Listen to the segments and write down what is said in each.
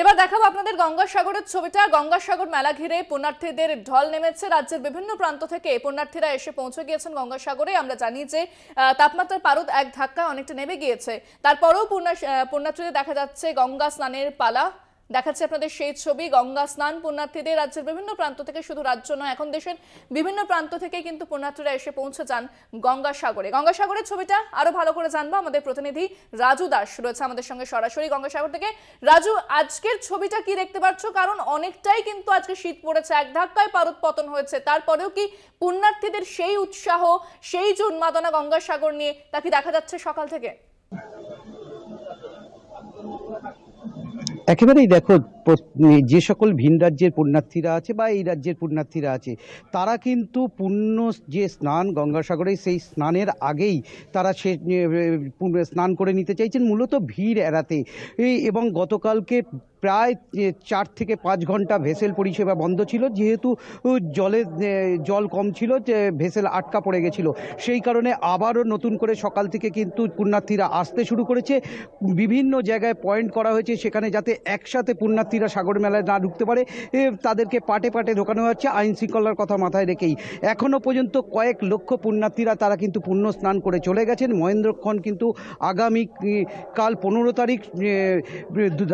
এবার দেখাবো আপনাদের গঙ্গাসাগরের ছবিটা গঙ্গাসাগর মেলা ঘিরে পুণ্যার্থীদের ঢল নেমেছে রাজ্যের বিভিন্ন প্রান্ত থেকে পুণ্যার্থীরা এসে পৌঁছে গিয়েছেন গঙ্গাসাগরে আমরা জানি যে তাপমাত্রার পারদ এক ধাক্কা অনেকটা নেমে গিয়েছে তারপরেও পুণ্যার্থীদের দেখা যাচ্ছে গঙ্গা স্নানের পালা দেখাচ্ছি আপনাদের সেই ছবি গঙ্গা স্নান পুণ্যার্থীদের রাজ্যের বিভিন্ন প্রান্ত থেকে শুধু রাজ্য নয় এখন দেশের বিভিন্ন প্রান্ত থেকে কিন্তু পুণ্যার্থীরা এসে পৌঁছে যান গঙ্গাসাগরে গঙ্গাসাগরের ছবিটা আরো ভালো করে জানবো আমাদের প্রতিনিধি রাজু দাস রয়েছে আমাদের সঙ্গে সরাসরি গঙ্গাসাগর থেকে রাজু আজকের ছবিটা কি দেখতে পাচ্ছ কারণ অনেকটাই কিন্তু আজকে শীত পড়েছে এক ধাক্কায় পারদ পতন হয়েছে তারপরেও কি পুণ্যার্থীদের সেই উৎসাহ সেই যে উন্মাদনা গঙ্গাসাগর নিয়ে তা কি দেখা যাচ্ছে সকাল থেকে একেবারেই দেখো মানে যে সকল ভিন রাজ্যের পুণ্যার্থীরা আছে বা এই রাজ্যের পুণ্যার্থীরা আছে তারা কিন্তু পুণ্য যে স্নান গঙ্গাসাগরে সেই স্নানের আগেই তারা সে স্নান করে নিতে চাইছেন মূলত ভিড় এড়াতে এবং গতকালকে প্রায় চার থেকে পাঁচ ঘন্টা ভেসেল পরিষেবা বন্ধ ছিল যেহেতু জলে জল কম ছিল যে ভেসেল আটকা পড়ে গেছিল সেই কারণে আবারও নতুন করে সকাল থেকে কিন্তু পুণ্যার্থীরা আসতে শুরু করেছে বিভিন্ন জায়গায় পয়েন্ট করা হয়েছে সেখানে যাতে একসাথে পুণ্যার্থী শিক্ষার্থীরা সাগর মেলায় না ঢুকতে পারে তাদেরকে পাটে পাটে ঢোকানো হচ্ছে আইন শৃঙ্খলার কথা মাথায় রেখেই এখনও পর্যন্ত কয়েক লক্ষ পুণ্যার্থীরা তারা কিন্তু পুণ্য স্নান করে চলে গেছেন মহেন্দ্রক্ষণ কিন্তু আগামী কাল পনেরো তারিখ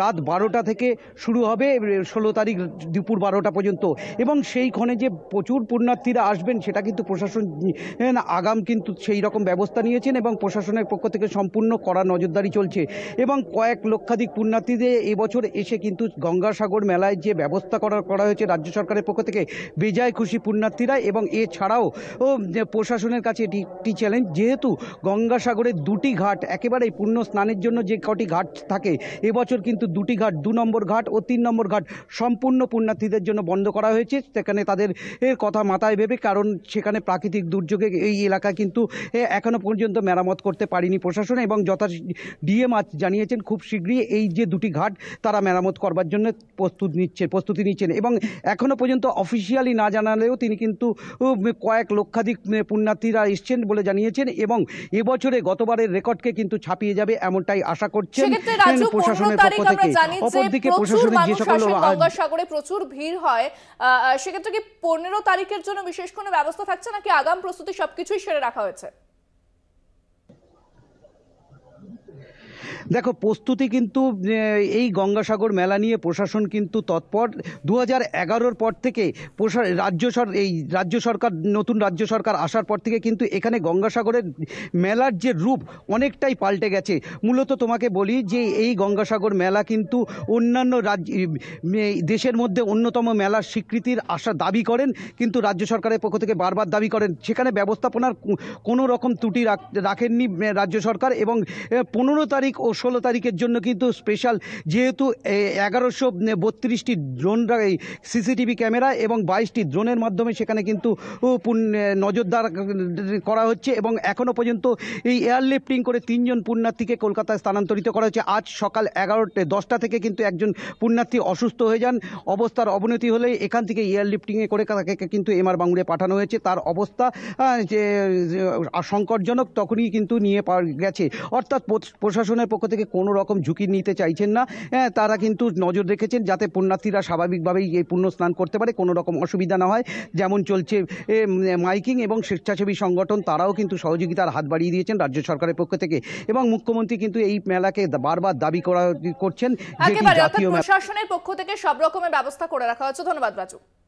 রাত বারোটা থেকে শুরু হবে ষোলো তারিখ দুপুর বারোটা পর্যন্ত এবং সেইখানে যে প্রচুর পুণ্যার্থীরা আসবেন সেটা কিন্তু প্রশাসন আগাম কিন্তু সেই রকম ব্যবস্থা নিয়েছেন এবং প্রশাসনের পক্ষ থেকে সম্পূর্ণ কড়া নজরদারি চলছে এবং কয়েক লক্ষাধিক পুণ্যার্থীদের এবছর এসে কিন্তু গঙ্গাসাগর মেলায় যে ব্যবস্থা করা করা হয়েছে রাজ্য সরকারের পক্ষ থেকে বেজায় খুশি পুণ্যার্থীরা এবং এছাড়াও ও প্রশাসনের কাছে এটি একটি চ্যালেঞ্জ যেহেতু গঙ্গাসাগরের দুটি ঘাট একেবারেই পূর্ণ স্নানের জন্য যে কটি ঘাট থাকে এবছর কিন্তু দুটি ঘাট দু নম্বর ঘাট ও তিন নম্বর ঘাট সম্পূর্ণ পুণ্যার্থীদের জন্য বন্ধ করা হয়েছে সেখানে তাদের এর কথা মাথায় ভেবে কারণ সেখানে প্রাকৃতিক দুর্যোগে এই এলাকা কিন্তু এখনও পর্যন্ত মেরামত করতে পারেনি প্রশাসন এবং যথা ডিএম আজ জানিয়েছেন খুব শীঘ্রই এই যে দুটি ঘাট তারা মেরামত করবার জন্য জন্য প্রস্তুত নিচ্ছে প্রস্তুতি নিচ্ছেন এবং এখনও পর্যন্ত অফিসিয়ালি না জানালেও তিনি কিন্তু কয়েক লক্ষাধিক পুণ্যার্থীরা এসছেন বলে জানিয়েছেন এবং এবছরে গতবারের রেকর্ডকে কিন্তু ছাপিয়ে যাবে এমনটাই আশা করছেন প্রশাসনের পক্ষ থেকে অপরদিকে প্রশাসনের যে সকল সাগরে প্রচুর ভিড় হয় সেক্ষেত্রে কি পনেরো তারিখের জন্য বিশেষ কোনো ব্যবস্থা থাকছে নাকি আগাম প্রস্তুতি সবকিছুই সেরে রাখা হয়েছে দেখো প্রস্তুতি কিন্তু এই গঙ্গাসাগর মেলা নিয়ে প্রশাসন কিন্তু তৎপর দু হাজার পর থেকে রাজ্য সর এই রাজ্য সরকার নতুন রাজ্য সরকার আসার পর থেকে কিন্তু এখানে গঙ্গাসাগরের মেলার যে রূপ অনেকটাই পাল্টে গেছে মূলত তোমাকে বলি যে এই গঙ্গাসাগর মেলা কিন্তু অন্যান্য রাজ্য দেশের মধ্যে অন্যতম মেলার স্বীকৃতির আশা দাবি করেন কিন্তু রাজ্য সরকারের পক্ষ থেকে বারবার দাবি করেন সেখানে ব্যবস্থাপনার কোনো রকম ত্রুটি রাখেননি রাজ্য সরকার এবং পনেরো তারিখ ও ষোলো তারিখের জন্য কিন্তু স্পেশাল যেহেতু এগারোশো বত্রিশটি ড্রোন সিসিটিভি ক্যামেরা এবং বাইশটি ড্রোনের মাধ্যমে সেখানে কিন্তু নজরদার করা হচ্ছে এবং এখনও পর্যন্ত এই এয়ারলিফটিং করে তিনজন পুণ্যার্থীকে কলকাতায় স্থানান্তরিত করা হয়েছে আজ সকাল এগারোটা দশটা থেকে কিন্তু একজন পুণ্যার্থী অসুস্থ হয়ে যান অবস্থার অবনতি হলে এখান থেকে এয়ারলিফটিংয়ে করে তাকে কিন্তু এমআর বাংলায় পাঠানো হয়েছে তার অবস্থা যে সংকটজনক তখনই কিন্তু নিয়ে গেছে অর্থাৎ প্রশাসনের পক্ষ থেকে কোনো রকম ঝুঁকি নিতে চাইছেন না হ্যাঁ, তারা কিন্তু নজর রেখেছেন যাতে পুণ্যার্থীরা স্বাভাবিকভাবেই এই পুণ্য স্নান করতে পারে কোনো রকম অসুবিধা না হয় যেমন চলছে মাইকিং এবং স্বেচ্ছাসেবী সংগঠন তারাও কিন্তু সহযোগিতার হাত বাড়িয়ে দিয়েছেন রাজ্য সরকারের পক্ষ থেকে এবং মুখ্যমন্ত্রী কিন্তু এই মেলাকে বারবার দাবি করা করছেন জাতীয় প্রশাসনের পক্ষ থেকে সব রকমের ব্যবস্থা করে রাখা হয়েছে ধন্যবাদ রাজু